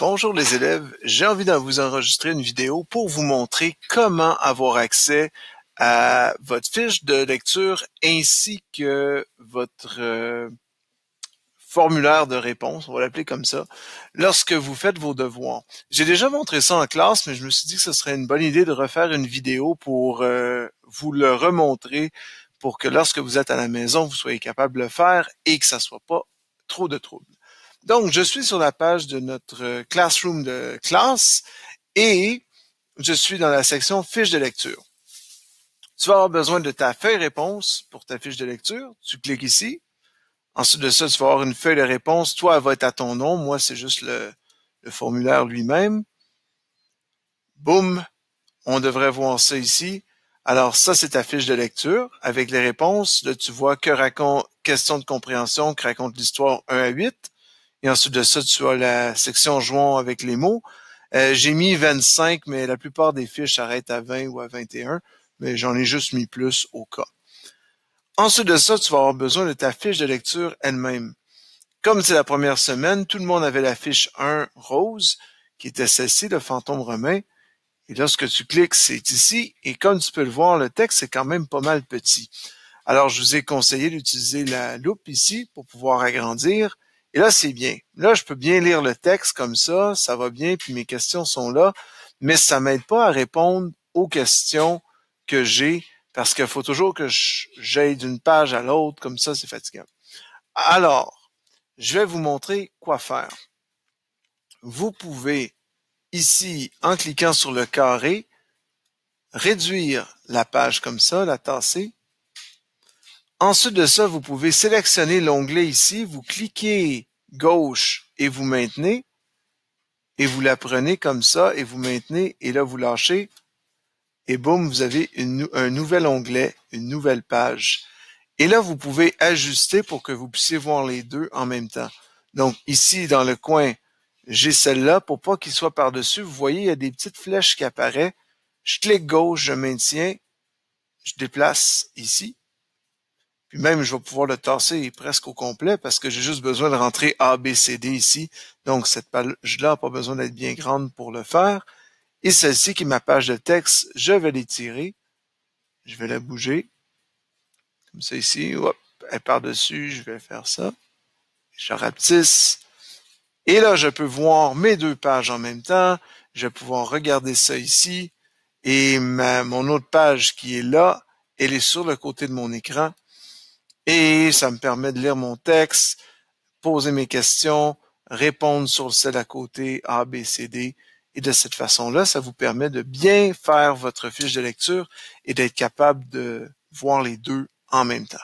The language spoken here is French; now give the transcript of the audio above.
Bonjour les élèves, j'ai envie de vous enregistrer une vidéo pour vous montrer comment avoir accès à votre fiche de lecture ainsi que votre euh, formulaire de réponse, on va l'appeler comme ça, lorsque vous faites vos devoirs. J'ai déjà montré ça en classe, mais je me suis dit que ce serait une bonne idée de refaire une vidéo pour euh, vous le remontrer pour que lorsque vous êtes à la maison, vous soyez capable de le faire et que ça soit pas trop de troubles. Donc, je suis sur la page de notre euh, Classroom de classe et je suis dans la section Fiche de lecture. Tu vas avoir besoin de ta feuille réponse pour ta fiche de lecture. Tu cliques ici. Ensuite de ça, tu vas avoir une feuille de réponse. Toi, elle va être à ton nom. Moi, c'est juste le, formulaire lui-même. Boum! On devrait voir ça ici. Alors, ça, c'est ta fiche de lecture. Avec les réponses, là, tu vois que raconte question de compréhension, que raconte l'histoire 1 à 8. Et ensuite de ça, tu as la section jouons avec les mots. Euh, j'ai mis 25, mais la plupart des fiches arrêtent à 20 ou à 21, mais j'en ai juste mis plus au cas. Ensuite de ça, tu vas avoir besoin de ta fiche de lecture elle-même. Comme c'est la première semaine, tout le monde avait la fiche 1 rose, qui était celle-ci, le fantôme romain. Et lorsque tu cliques, c'est ici. Et comme tu peux le voir, le texte est quand même pas mal petit. Alors, je vous ai conseillé d'utiliser la loupe ici pour pouvoir agrandir là, c'est bien. Là, je peux bien lire le texte comme ça, ça va bien, puis mes questions sont là, mais ça m'aide pas à répondre aux questions que j'ai parce qu'il faut toujours que j'aille d'une page à l'autre, comme ça, c'est fatigant. Alors, je vais vous montrer quoi faire. Vous pouvez, ici, en cliquant sur le carré, réduire la page comme ça, la tasser. Ensuite de ça, vous pouvez sélectionner l'onglet ici, vous cliquez gauche et vous maintenez, et vous la prenez comme ça, et vous maintenez, et là vous lâchez, et boum, vous avez un nouvel onglet, une nouvelle page. Et là, vous pouvez ajuster pour que vous puissiez voir les deux en même temps. Donc ici, dans le coin, j'ai celle-là pour pas qu'il soit par-dessus. Vous voyez, il y a des petites flèches qui apparaissent. Je clique gauche, je maintiens, je déplace ici. Puis même, je vais pouvoir le tasser presque au complet parce que j'ai juste besoin de rentrer A, B, C, D ici. Donc, cette page-là n'a pas besoin d'être bien grande pour le faire. Et celle-ci, qui est ma page de texte, je vais l'étirer. Je vais la bouger. Comme ça ici. Hop, elle part dessus. Je vais faire ça. Je rapetisse. Et là, je peux voir mes deux pages en même temps. Je vais pouvoir regarder ça ici. Et ma, mon autre page qui est là, elle est sur le côté de mon écran et ça me permet de lire mon texte, poser mes questions, répondre sur celle à côté A, B, C, D. Et de cette façon-là, ça vous permet de bien faire votre fiche de lecture et d'être capable de voir les deux en même temps.